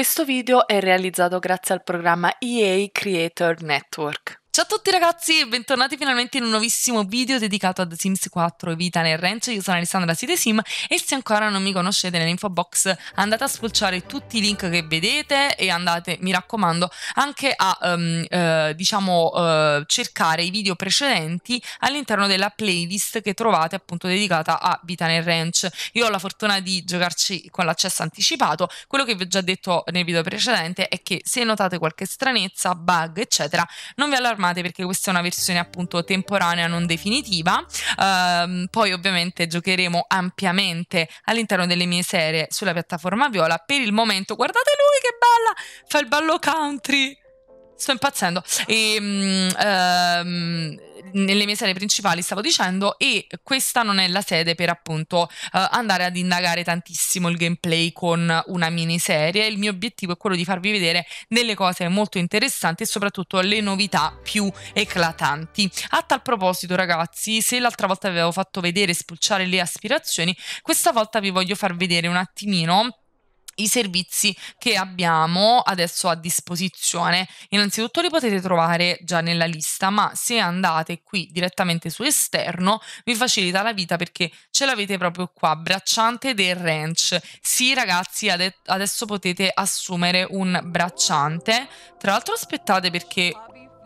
Questo video è realizzato grazie al programma EA Creator Network. Ciao a tutti ragazzi e bentornati finalmente in un nuovissimo video dedicato a The Sims 4 vita nel ranch, io sono Alessandra Sim e se ancora non mi conoscete nell'info box andate a spulciare tutti i link che vedete e andate, mi raccomando, anche a um, eh, diciamo eh, cercare i video precedenti all'interno della playlist che trovate appunto dedicata a vita nel ranch. Io ho la fortuna di giocarci con l'accesso anticipato, quello che vi ho già detto nel video precedente è che se notate qualche stranezza, bug eccetera, non vi allarmate allarmate perché questa è una versione appunto temporanea, non definitiva. Uh, poi ovviamente giocheremo ampiamente all'interno delle mie serie sulla piattaforma Viola. Per il momento, guardate lui che balla, fa il ballo country sto impazzendo. E, um, nelle mie serie principali, stavo dicendo, e questa non è la sede per appunto uh, andare ad indagare tantissimo il gameplay con una miniserie. Il mio obiettivo è quello di farvi vedere delle cose molto interessanti e soprattutto le novità più eclatanti. A tal proposito, ragazzi, se l'altra volta vi avevo fatto vedere spulciare le aspirazioni, questa volta vi voglio far vedere un attimino i servizi che abbiamo adesso a disposizione. Innanzitutto li potete trovare già nella lista, ma se andate qui direttamente su esterno vi facilita la vita perché ce l'avete proprio qua, bracciante del ranch. Sì ragazzi, adesso potete assumere un bracciante. Tra l'altro aspettate perché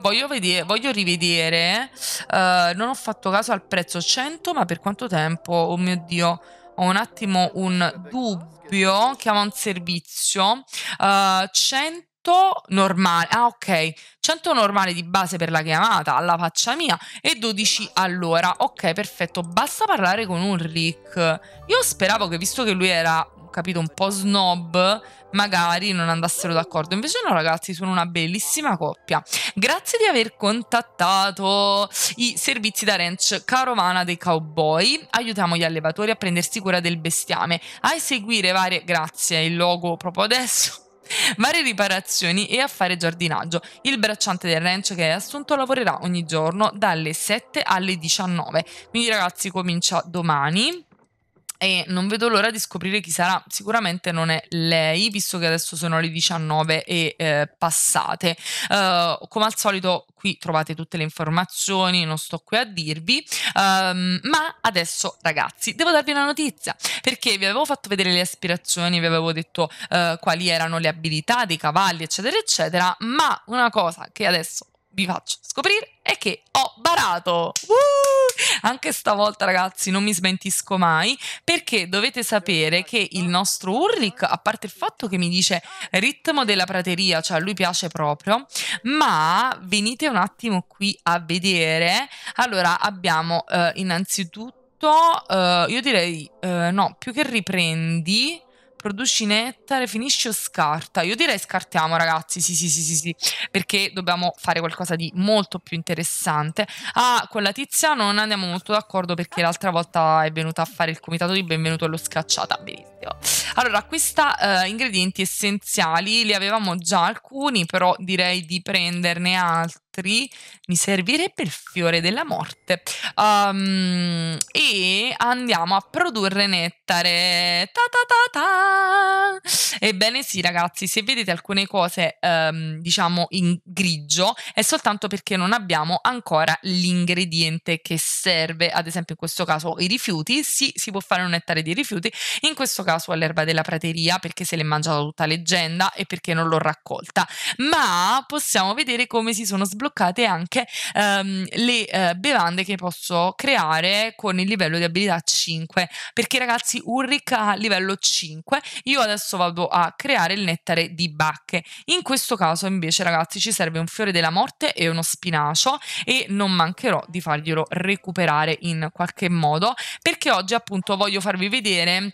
Voglio, vedere, voglio, rivedere. Uh, non ho fatto caso al prezzo 100, ma per quanto tempo? Oh mio Dio ho un attimo un dubbio, chiama un servizio, uh, eh, 100 normale, ah ok, 100 normale di base per la chiamata alla faccia mia e 12 all'ora, ok perfetto, basta parlare con un Rick. Io speravo che visto che lui era capito, un po' snob, magari non andassero d'accordo. Invece no, ragazzi, sono una bellissima coppia. Grazie di aver contattato i servizi da ranch Carovana dei Cowboy. Aiutiamo gli allevatori a prendersi cura del bestiame, a eseguire varie... Grazie, il logo proprio adesso varie riparazioni e a fare giardinaggio. Il bracciante del ranch che è assunto lavorerà ogni giorno dalle 7 alle 19. Quindi ragazzi comincia domani e non vedo l'ora di scoprire chi sarà. Sicuramente non è lei, visto che adesso sono le 19 e eh, passate. Uh, come al solito, qui trovate tutte le informazioni, non sto qui a dirvi. Um, ma adesso, ragazzi, devo darvi una notizia perché vi avevo fatto vedere le aspirazioni, vi avevo detto uh, quali erano le abilità dei cavalli, eccetera, eccetera. Ma una cosa che adesso vi faccio scoprire è che ho barato. Uh! Anche stavolta, ragazzi, non mi smentisco mai perché dovete sapere che il nostro Urlic, a parte il fatto che mi dice ritmo della prateria, cioè a lui piace proprio, ma venite un attimo qui a vedere. Allora, abbiamo eh, innanzitutto, eh, io direi, eh, no, più che riprendi, produci nettare, finisci o scarta? Io direi scartiamo ragazzi, sì sì sì sì sì, perché dobbiamo fare qualcosa di molto più interessante. Ah, con la tizia non andiamo molto d'accordo perché l'altra volta è venuta a fare il comitato di benvenuto allo scacciata, benissimo. Allora, questa eh, ingredienti essenziali, li avevamo già alcuni, però direi di prenderne altri altri mi servirebbe il fiore della morte. Um, e andiamo a produrre nettare. Ta ta ta ta. Ebbene sì ragazzi, se vedete alcune cose um, diciamo in grigio è soltanto perché non abbiamo ancora l'ingrediente che serve, ad esempio in questo caso i rifiuti, sì si può fare un nettare di rifiuti, in questo caso all'erba della prateria perché se l'è mangiata tutta leggenda e perché non l'ho raccolta, ma possiamo vedere come si sono sbloccati sbloccate anche ehm, le eh, bevande che posso creare con il livello di abilità 5 perché ragazzi Ulrich ha livello 5 io adesso vado a creare il nettare di bacche in questo caso invece ragazzi ci serve un fiore della morte e uno spinacio e non mancherò di farglielo recuperare in qualche modo perché oggi appunto voglio farvi vedere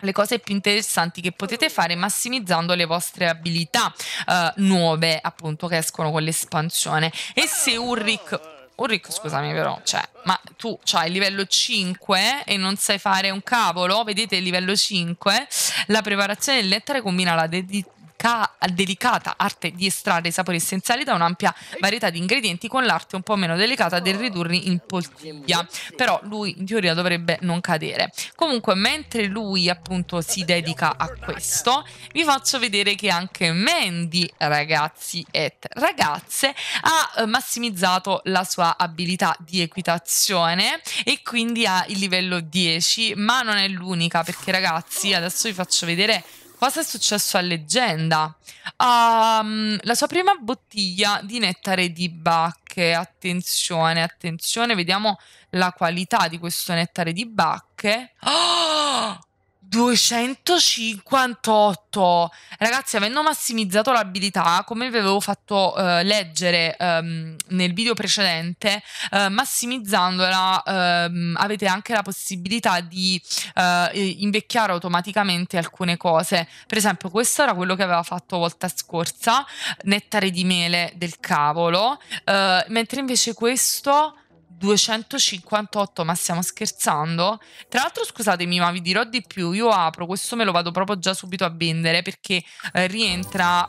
le cose più interessanti che potete fare massimizzando le vostre abilità eh, nuove appunto che escono con l'espansione e se un Rick scusami però, cioè, ma tu hai il livello 5 e non sai fare un cavolo? Vedete il livello 5? La preparazione delle lettere combina la dedizione dedica- delicata arte di estrarre i sapori essenziali da un'ampia varietà di ingredienti con l'arte un po' meno delicata del ridurli in poltiglia. Però lui in teoria dovrebbe non cadere. Comunque, mentre lui appunto si dedica a questo, vi faccio vedere che anche Mandy, ragazzi e ragazze, ha eh, massimizzato la sua abilità di equitazione e quindi ha il livello 10, ma non è l'unica perché ragazzi, adesso vi faccio vedere Cosa è successo a Leggenda? Um, la sua prima bottiglia di nettare di bacche. Attenzione, attenzione, vediamo la qualità di questo nettare di bacche. Oh! 258 ragazzi avendo massimizzato l'abilità come vi avevo fatto uh, leggere um, nel video precedente uh, massimizzandola uh, avete anche la possibilità di eh, invecchiare automaticamente alcune cose per esempio questo era quello che aveva fatto volta scorsa nettare di mele del cavolo mentre invece questo 258, ma stiamo scherzando? Tra l'altro, scusatemi, ma vi dirò di più. Io apro, questo me lo vado proprio già subito a vendere perché eh, rientra.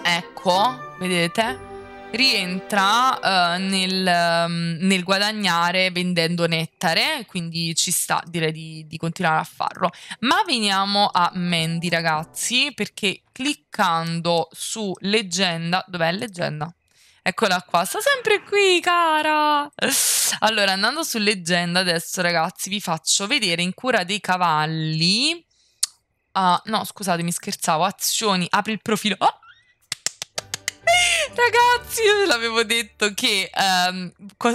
Ecco, vedete? Rientra eh, nel, um, nel, guadagnare vendendo nettare, quindi ci sta direi di, di continuare a farlo. Ma veniamo a Mandy, ragazzi, perché cliccando su leggenda, dov'è leggenda? Eccola qua, sta sempre qui, cara. Allora, andando su leggenda adesso, ragazzi, vi faccio vedere in cura dei cavalli. Uh, no, scusatemi, scherzavo. Azioni, apri il profilo. Oh! Ragazzi, io ve l'avevo detto che um,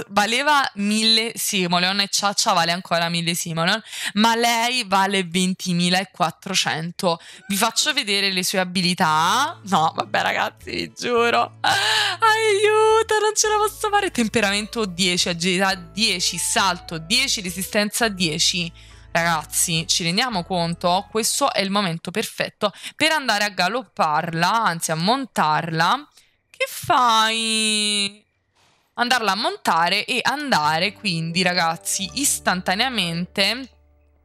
valeva 1000 simoleon e Ciaccia vale ancora 1000 simoleon, ma lei vale 20.400. Vi faccio vedere le sue abilità. No, vabbè ragazzi, vi giuro. Aiuto, non ce la posso fare. Temperamento 10, agilità 10, salto 10, resistenza 10. Ragazzi, ci rendiamo conto? Questo è il momento perfetto per andare a galopparla, anzi a montarla che fai? Andarla a montare e andare quindi ragazzi istantaneamente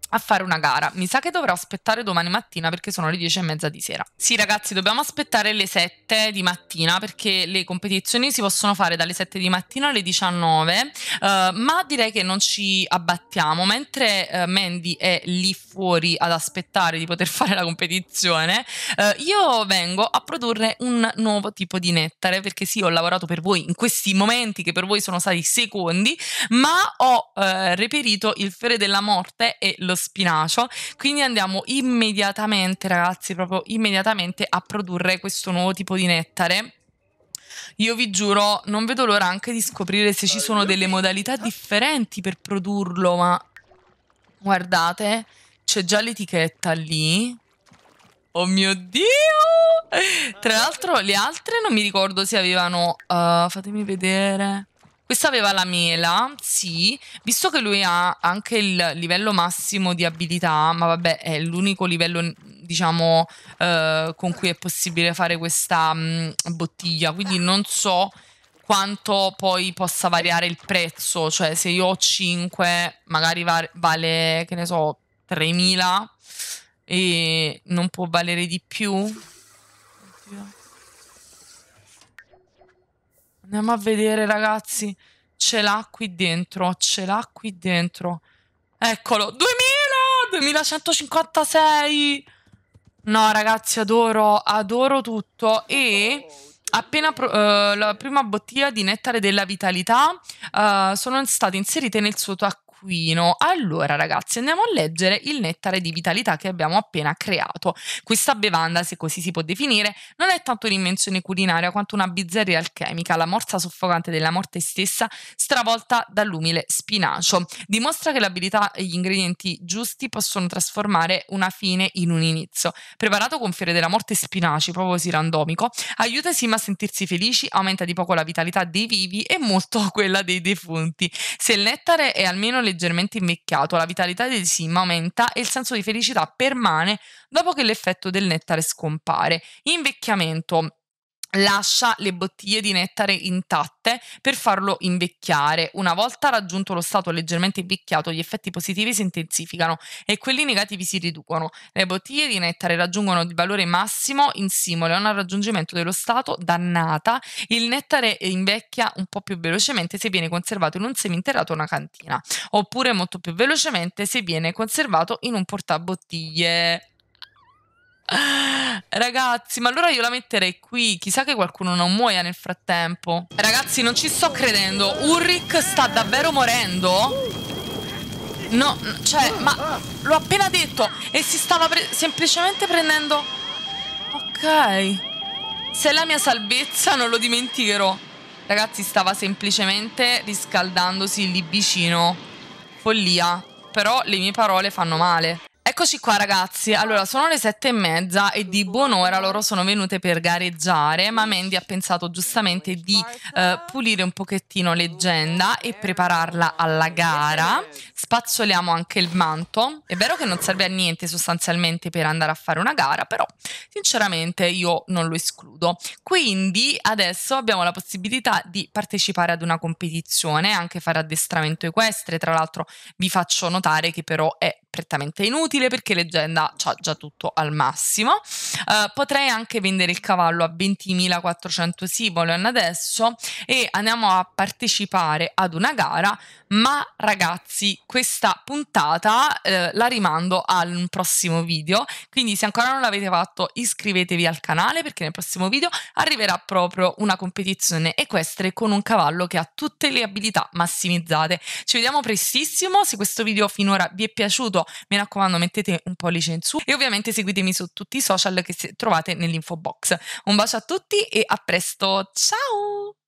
a fare una gara. Mi sa che dovrò aspettare domani mattina perché sono le 10 e mezza di sera. Sì, ragazzi, dobbiamo aspettare le 7 di mattina perché le competizioni si possono fare dalle 7 di mattina alle 19. Uh, eh, ma direi che non ci abbattiamo. Mentre uh, Mandy è lì fuori ad aspettare di poter fare la competizione, uh, io vengo a produrre un nuovo tipo di nettare perché sì, ho lavorato per voi in questi momenti che per voi sono stati secondi, ma ho reperito il fiore della morte e lo spinacio. Quindi andiamo immediatamente, ragazzi, proprio immediatamente a produrre questo nuovo tipo di nettare io vi giuro, non vedo l'ora anche di scoprire se ci sono delle modalità differenti per produrlo, ma guardate, c'è già l'etichetta lì. Oh mio Dio! Tra l'altro le altre non mi ricordo se avevano... Uh, fatemi vedere... Questo aveva la mela, sì, visto che lui ha anche il livello massimo di abilità, ma vabbè è l'unico livello diciamo eh, con cui è possibile fare questa mh, mm, bottiglia, quindi non so quanto poi possa variare il prezzo, cioè se io ho 5 magari va vale, che ne so, 3.000 e non può valere di più. Oddio. Andiamo a vedere, ragazzi. Ce l'ha qui dentro, ce l'ha qui dentro. Eccolo, 2000! 2156! No, ragazzi, adoro, adoro tutto. E appena uh, la prima bottiglia di nettare della vitalità uh, sono state inserite nel suo taccuino. Allora ragazzi andiamo a leggere il nettare di vitalità che abbiamo appena creato. Questa bevanda, se così si può definire, non è tanto un'invenzione culinaria quanto una bizzarria alchemica, la morsa soffocante della morte stessa stravolta dall'umile spinacio. Dimostra che l'abilità e gli ingredienti giusti possono trasformare una fine in un inizio. Preparato con fiore della morte spinaci, proprio così randomico, aiuta Sim a sentirsi felici, aumenta di poco la vitalità dei vivi e molto quella dei defunti. Se il nettare è almeno leggermente invecchiato, la vitalità dei sim aumenta e il senso di felicità permane dopo che l'effetto del nettare scompare. Invecchiamento lascia le bottiglie di nettare intatte per farlo invecchiare. Una volta raggiunto lo stato leggermente invecchiato, gli effetti positivi si intensificano e quelli negativi si riducono. Le bottiglie di nettare raggiungono il valore massimo in simoleon al raggiungimento dello stato dannata. Il nettare invecchia un po' più velocemente se viene conservato in un seminterrato o una cantina, oppure molto più velocemente se viene conservato in un portabottiglie. Ragazzi, ma allora io la metterei qui. Chissà che qualcuno non muoia nel frattempo. Ragazzi, non ci sto credendo. Ulrich sta davvero morendo? No, cioè, ma l'ho appena detto e si stava pre semplicemente prendendo... Ok. Se è la mia salvezza non lo dimenticherò. Ragazzi, stava semplicemente riscaldandosi lì vicino. Follia. Però le mie parole fanno male. Eccoci qua ragazzi, allora sono le sette e mezza e di buon'ora loro sono venute per gareggiare, ma Mandy ha pensato giustamente di eh, pulire un pochettino l'agenda e prepararla alla gara. Spazzoliamo anche il manto, è vero che non serve a niente sostanzialmente per andare a fare una gara, però sinceramente io non lo escludo. Quindi adesso abbiamo la possibilità di partecipare ad una competizione, anche fare addestramento equestre, tra l'altro vi faccio notare che però è prettamente inutile perché leggenda ha già tutto al massimo. Uh, potrei anche vendere il cavallo a 20.400 Sibolon adesso e andiamo a partecipare ad una gara, ma ragazzi questa puntata eh, la rimando al prossimo video, quindi se ancora non l'avete fatto iscrivetevi al canale perché nel prossimo video arriverà proprio una competizione equestre con un cavallo che ha tutte le abilità massimizzate. Ci vediamo prestissimo, se questo video finora vi è piaciuto mi raccomando, mettete un pollice in su e ovviamente seguitemi su tutti i social che trovate nell'info box. Un bacio a tutti e a presto. Ciao!